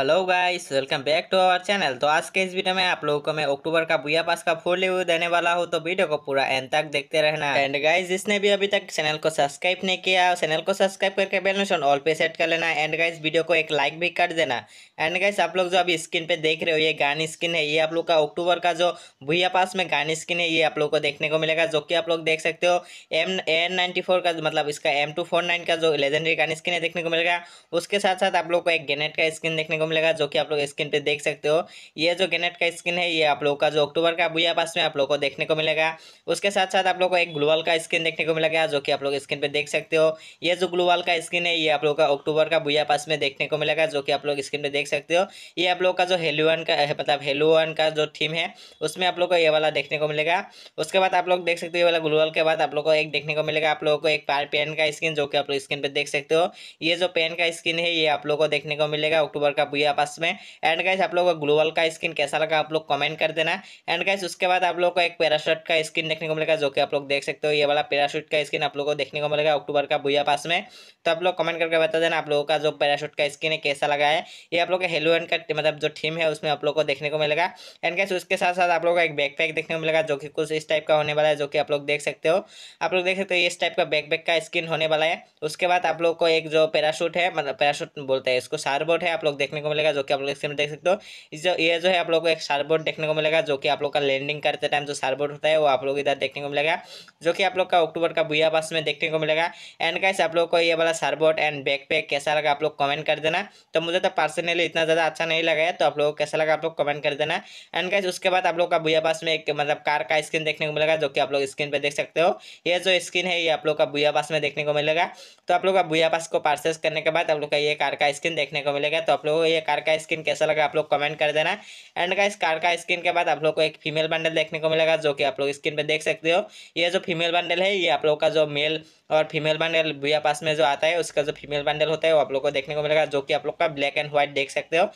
Hello guys welcome back to our channel तो आज के इस वीडियो में आप लोगों को मैं अक्टूबर का बुआ पास का फुल रिव्यू देने वाला हूँ तो वीडियो को पूरा एंड तक देखते रहना एंड गाइस जिसने भी अभी तक चैनल को सब्सक्राइब नहीं किया चैनल को सब्सक्राइब करके बेल नोशन ऑल पे सेट कर लेना एंड गाइस वीडियो को एक लाइक भी कर देना एंड गाइस आप लोग जो अभी स्क्रीन पे देख रहे हो ये गानी स्किन है ये आप लोग का अक्टूबर का जो भुया पास में गानी स्किन है ये आप लोग को देखने को मिलेगा जो कि आप लोग देख सकते हो एम एन का मतलब इसका एम का जो लेजेंडरी गानी स्किन है देखने को मिलेगा उसके साथ साथ आप लोग को एक गेनेट का स्किन देखने को को मिलेगा जो कि आप लोग स्क्रीन पे देख सकते हो ये जो गेनेट का स्क्रीन है ये आप लोगों का जो अक्टूबर का बुआ पास में आप लोगों को देखने को मिलेगा उसके साथ साथ आप लोग को एक ग्लोबल का स्क्रीन देखने को मिलेगा जो कि आप लोग स्क्रीन पर देख सकते हो ये जो ग्लोबल का स्क्रीन है ये आप लोग का अक्टूबर का बुआ पास में देखने को मिलेगा जो कि आप लोग स्क्रीन पर देख सकते हो ये आप लोग का जो हेलोवन का मतलब हेलोवन का जो थीम है उसमें आप लोग को ये वाला देखने को मिलेगा उसके बाद आप लोग देख सकते हो ये वाला ग्लोबल के बाद आप लोग को एक देखने को मिलेगा आप लोगों को एक पार पेन का स्क्रीन जो कि आप लोग स्क्रीन पर देख सकते हो ये जो पेन का स्क्रीन है ये आप लोग को देखने को मिलेगा अक्टूबर का हुई आपस में एंड गाइस आप लोगों को ग्लोबल का स्किन कैसा लगा आप लोग कमेंट कर देना एंड गाइस उसके बाद आप लोग को एक पैराशूट का स्किन देखने को मिलेगा जो कि आप लोग देख सकते हो ये वाला पैराशूट का स्किन आप लोग को देखने को मिलेगा अक्टूबर का भूया पास में तो आप लोग कमेंट करके बता देना आप लोगों का जो पैराशूट का स्किन है कैसा लगा है ये आप लोग का एंड का मतलब जो थीम है उसमें आप लोग को देखने को मिलेगा एंड गाइस उसके साथ साथ आप लोग का एक बैकपैक देखने को मिलेगा जो कि कुछ इस टाइप का होने वाला है जो कि आप लोग देख सकते हो आप लोग देख सकते हो इस टाइप का बैकपैक का स्किन होने वाला है उसके बाद आप लोग को एक जो पैराशूट है मतलब पैराशूट बोलते हैं इसको सारबोट है आप लोग देखने को को मिलेगा जो कि आप लोग स्क्रीन देख सकते हो इस जो ये जो है आप लोग को एक सार्बोर्ड देखने को मिलेगा जो कि आप लोग का लैंडिंग करते टाइम जो सार्बोर्ड होता है वो आप लोग इधर देखने को मिलेगा जो कि आप लोग का अक्टूबर का बुआ पास में देखने को मिलेगा एंड कैसे आप लोग को ये वाला सार्बोर्ड एंड बैकपैक कैसा लगा आप लोग कमेंट कर देना तो मुझे तो पर्सनली इतना ज़्यादा अच्छा नहीं लगा है तो आप लोग कैसा लगा आप लोग कमेंट कर देना एंड कैसे उसके बाद आप लोग का बुआ पास में एक मतलब कार का स्क्रीन देखने को मिलेगा जो कि आप लोग स्क्रीन पर देख सकते हो ये जो स्क्रीन है ये आप लोग का बुआ पास में देखने को मिलेगा तो आप लोग का बुआ पास को पार्सेस करने के बाद आप लोग का ये कार का स्क्रीन देखने को मिलेगा तो आप लोग ये ये कार का स्किन कैसा लगा आप लोग कमेंट कर देना एंड का इस कार का स्किन के बाद आप लोग को एक फीमेल बंडल देखने को मिलेगा जो कि आप लोग स्क्रीन पे देख सकते हो ये जो फीमेल बंडल है ये आप लोग का जो मेल और फीमेल बंडल भूया पास में जो आता है उसका जो फीमेल बंडल होता है वो आप लोग को देखने को मिलेगा जो कि आप लोग का ब्लैक एंड व्हाइट देख सकते हो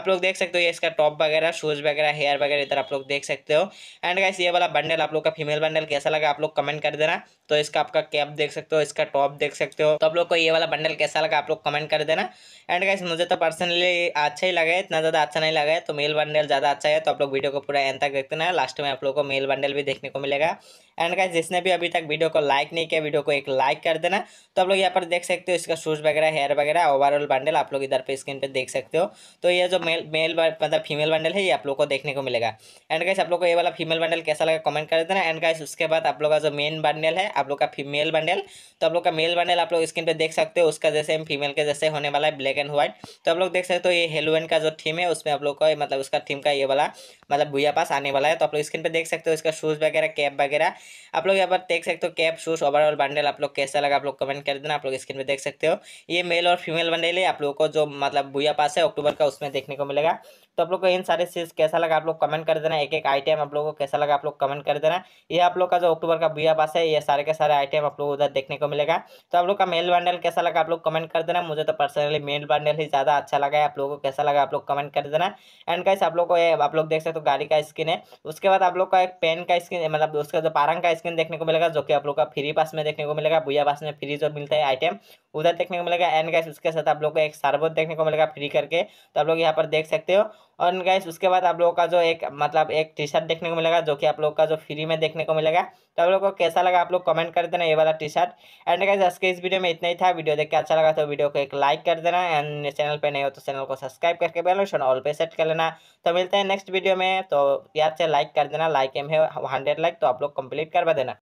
आप लोग देख सकते हो ये इसका टॉप वगैरह शूज़ वगैरह हेयर वगैरह इधर आप लोग देख सकते हो एंड गाइस ये वाला बंडल आप लोग का फीमेल बंडल कैसा लगा आप लोग कमेंट कर देना तो इसका आपका कैप देख सकते हो इसका टॉप देख सकते हो तो आप लोग को ये वाला बंडल कैसा लगा आप लोग कमेंट कर देना एंड गाइस मुझे तो पर्सनली अच्छा ही लगा है इतना ज़्यादा अच्छा नहीं लगा है तो मेल बंडल ज़्यादा अच्छा है तो आप लोग वीडियो को पूरा एंड तक देखते ना लास्ट में आप लोग को मेल बंडल भी देखने को मिलेगा एंड गाइस जिसने भी अभी तक वीडियो को लाइक नहीं किया वीडियो को एक लाइक कर देना तो आप लोग यहाँ पर देख सकते हो इसका शूज़ वगैरह हेयर वगैरह ओवरऑल बंडल आप लोग इधर पर स्क्रीन पर देख सकते हो तो ये जो मेल मेल मतलब फीमेल बंडल है ये आप लोग को देखने को मिलेगा एंड गाइस आप लोग को ये वाला फीमेल बंडल कैसा लगा कमेंट कर देना एंड गाइस उसके बाद आप लोग का जो मेन बंडल है आप लोग का फीमेल बंडल तो आप लोग का मेल बंडल आप लोग स्क्रीन पर देख सकते हो उसका जैसे फीमेल के जैसे होने वाला है ब्लैक एंड व्हाइट तो आप लोग देख सकते हो तो ये हेलोवेन का जो थीम है उसमें आप लोग का मतलब उसका थीम का ये वाला मतलब भूया पास आने वाला है तो आप लोग स्क्रीन पर देख सकते हो इसका शूज़ वगैरह कैप वगैरह आप लोग यहाँ पर देख सकते हो कैप शूज़ ओवरऑल बंडल आप लोग कैसा लगा आप लोग कमेंट कर देना आप लोग स्क्रीन पर देख सकते हो ये मेल और फीमेल बंडल है आप लोगों को जो मतलब भूया पास है अक्टूबर का उसमें देखने को मिलेगा तो आप लोग को इन सारे चीज़ कैसा लगा आप लोग कमेंट कर देना एक एक आइटम आप लोग को कैसा लगा आप लोग कमेंट कर देना ये आप लोग का जो अक्टूबर का भूया पास है ये सारे के सारे आइटम आप लोग उधर देखने को मिलेगा तो आप लोग का मेल बंडल कैसा लगा आप लोग कमेंट कर देना मुझे तो पर्सनली मेल बंडल ही ज़्यादा अच्छा लगा है आप लोगों को कैसा लगा आप लोग कमेंट कर देना एंड कैसे आप लोग को आप लोग देख सकते हो तो गाड़ी का स्किन है उसके बाद आप लोग का एक पेन का स्किन मतलब उसका जो पारंग का स्किन देखने को मिलेगा जो कि आप लोग का फ्री पास में देखने को मिलेगा भूया पास में फ्री जो मिलता है आइटम उधर देखने को मिलेगा एंड गैस उसके साथ आप लोग को एक सार्बोन देखने को मिलेगा फ्री करके तो आप लोग यहाँ पर देख सकते हो और गैस उसके बाद आप लोगों का जो एक मतलब एक टी शर्ट देखने को मिलेगा जो कि आप लोग का जो फ्री में देखने को मिलेगा तो आप लोग को कैसा लगा आप लोग कमेंट कर देना ये वाला टी शर्ट एंड गैस आज के इस वीडियो में इतना ही था वीडियो देख के अच्छा लगा तो वीडियो को एक लाइक कर देना एंड चैनल पर नहीं हो तो चैनल को सब्सक्राइब करके शोन ऑल पे सेट कर लेना तो मिलते हैं नेक्स्ट वीडियो में तो याद से लाइक कर देना लाइक एम है हंड्रेड लाइक तो आप लोग कंप्लीट करवा देना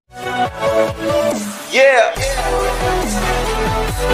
Yeah.